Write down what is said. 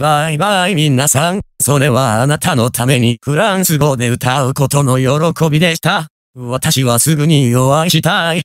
バイバイ皆さん、それはあなたのためにフランス語で歌うことの喜びでした。私はすぐにお会いしたい。